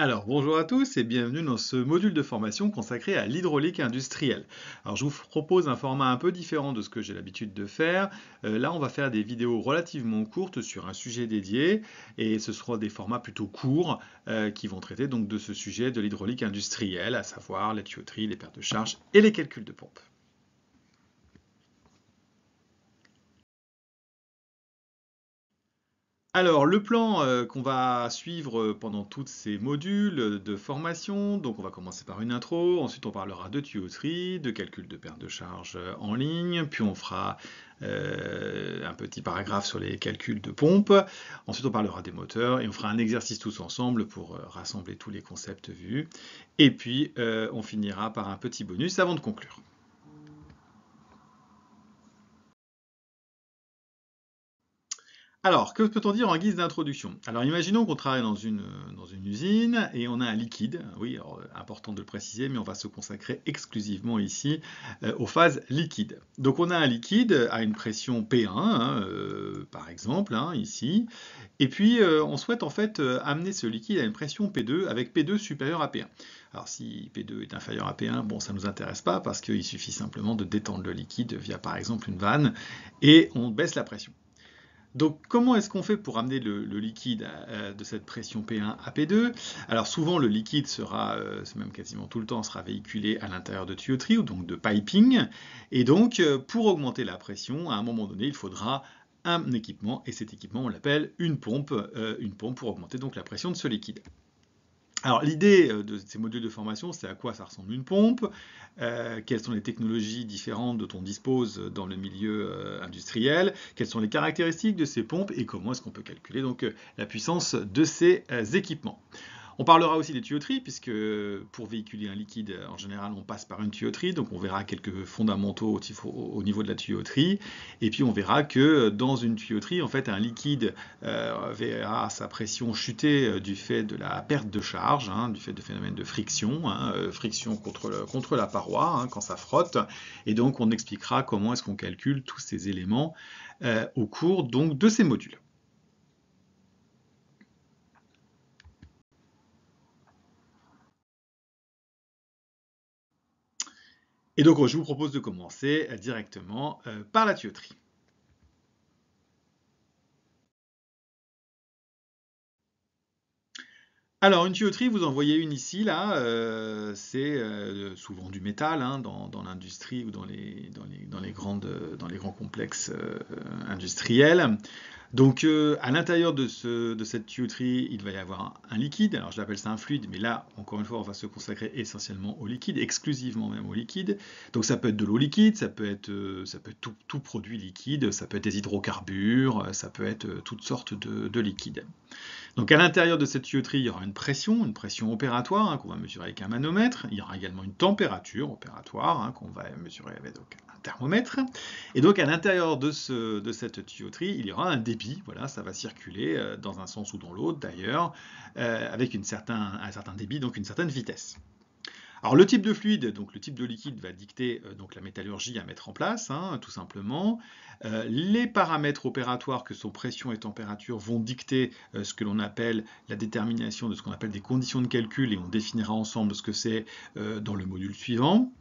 Alors bonjour à tous et bienvenue dans ce module de formation consacré à l'hydraulique industrielle. Alors je vous propose un format un peu différent de ce que j'ai l'habitude de faire. Euh, là on va faire des vidéos relativement courtes sur un sujet dédié et ce sera des formats plutôt courts euh, qui vont traiter donc de ce sujet de l'hydraulique industrielle, à savoir les tuyauteries, les pertes de charge et les calculs de pompe. Alors, le plan euh, qu'on va suivre euh, pendant tous ces modules de formation, donc on va commencer par une intro, ensuite on parlera de tuyauterie, de calcul de perte de charge euh, en ligne, puis on fera un petit paragraphe sur les calculs de pompe, ensuite on parlera des moteurs et on fera un exercice tous ensemble pour rassembler tous les concepts vus, et puis on finira par un petit bonus avant de conclure. Alors, que peut-on dire en guise d'introduction Alors, imaginons qu'on travaille dans une, usine et on a un liquide. Oui, euh, important de le préciser, mais on va se consacrer exclusivement ici euh, aux phases liquides. Donc, on a un liquide à une pression P1, hein, euh, par exemple, hein, ici. Et puis, on souhaite en fait amener ce liquide à une pression P2 avec P2 supérieur à P1. Alors, si P2 est inférieur à P1, bon, ça ne nous intéresse pas parce qu'il suffit simplement de détendre le liquide via, par exemple, une vanne et on baisse la pression. Donc comment est-ce qu'on fait pour amener le, liquide de cette pression P1 à P2 Alors souvent le liquide sera, euh, même quasiment tout le temps, sera véhiculé à l'intérieur de tuyauterie ou donc de piping. Et donc euh, pour augmenter la pression, à un moment donné, il faudra un équipement et cet équipement on l'appelle une pompe, euh, une pompe pour augmenter donc la pression de ce liquide. Alors l'idée euh, de ces modules de formation, c'est à quoi ça ressemble une pompe, euh, quelles sont les technologies différentes dont on dispose dans le milieu euh, industriel, quelles sont les caractéristiques de ces pompes et comment est-ce qu'on peut calculer donc la puissance de ces équipements. On parlera aussi des tuyauteries, puisque pour véhiculer un liquide, en général, on passe par une tuyauterie, donc on verra quelques fondamentaux au, niveau de la tuyauterie, et puis on verra que dans une tuyauterie, en fait, un liquide euh, verra sa pression chuter euh, du fait de la perte de charge, hein, du fait de phénomène de friction, hein, euh, friction contre, contre la paroi hein, quand ça frotte, et donc on expliquera comment est-ce qu'on calcule tous ces éléments au cours donc de ces modules. Et donc je vous propose de commencer euh, directement euh, par la tuyauterie. Alors, une tuyauterie, vous en voyez une ici, là, euh, c'est euh, souvent du métal hein, dans, l'industrie ou dans les, dans, les, grandes, dans les grands complexes euh, industriels. Donc, à l'intérieur de, cette tuyauterie, il va y avoir un, liquide. Alors, je l'appelle ça un fluide, mais là, encore une fois, on va se consacrer essentiellement au liquide, exclusivement même au liquide. Donc, ça peut être de l'eau liquide, ça peut être, ça peut tout, produit liquide, ça peut être des hydrocarbures, ça peut être toutes sortes de, de liquides. Donc, à l'intérieur de cette tuyauterie, il y aura une une pression, une pression opératoire hein, qu'on va mesurer avec un manomètre. Il y aura également une température opératoire hein, qu'on va mesurer avec un thermomètre. Et donc à l'intérieur de, cette tuyauterie, il y aura un débit. Voilà, ça va circuler euh, dans un sens ou dans l'autre d'ailleurs, euh, avec un certain débit, donc une certaine vitesse. Alors le type de fluide, donc le type de liquide va dicter euh, donc la métallurgie à mettre en place, hein, tout simplement. Euh, les paramètres opératoires que sont pression et température vont dicter euh, ce que l'on appelle la détermination de ce qu'on appelle des conditions de calcul et on définira ensemble ce que c'est dans le module suivant.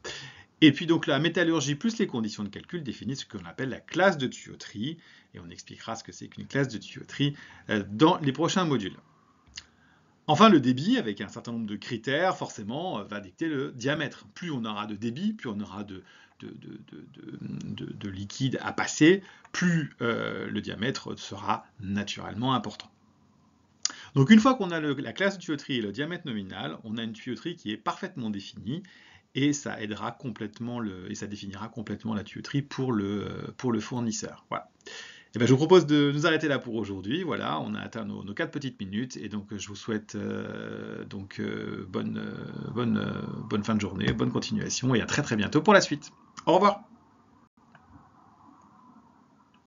Et puis donc la métallurgie plus les conditions de calcul définissent ce qu'on appelle la classe de tuyauterie et on expliquera ce que c'est qu'une classe de tuyauterie dans les prochains modules. Enfin, le débit, avec un certain nombre de critères, forcément, euh, va dicter le diamètre. Plus on aura de débit, plus on aura de, liquide à passer, plus euh, le diamètre sera naturellement important. Donc une fois qu'on a la classe de tuyauterie et le diamètre nominal, on a une tuyauterie qui est parfaitement définie et ça aidera complètement le, et ça définira complètement la tuyauterie pour le, euh, pour le fournisseur. Voilà. Eh ben, je vous propose de nous arrêter là pour aujourd'hui. Voilà, on a atteint nos, quatre petites minutes. Et donc, euh, je vous souhaite euh, donc, euh, bonne, bonne, bonne fin de journée, bonne continuation et à très très bientôt pour la suite. Au revoir.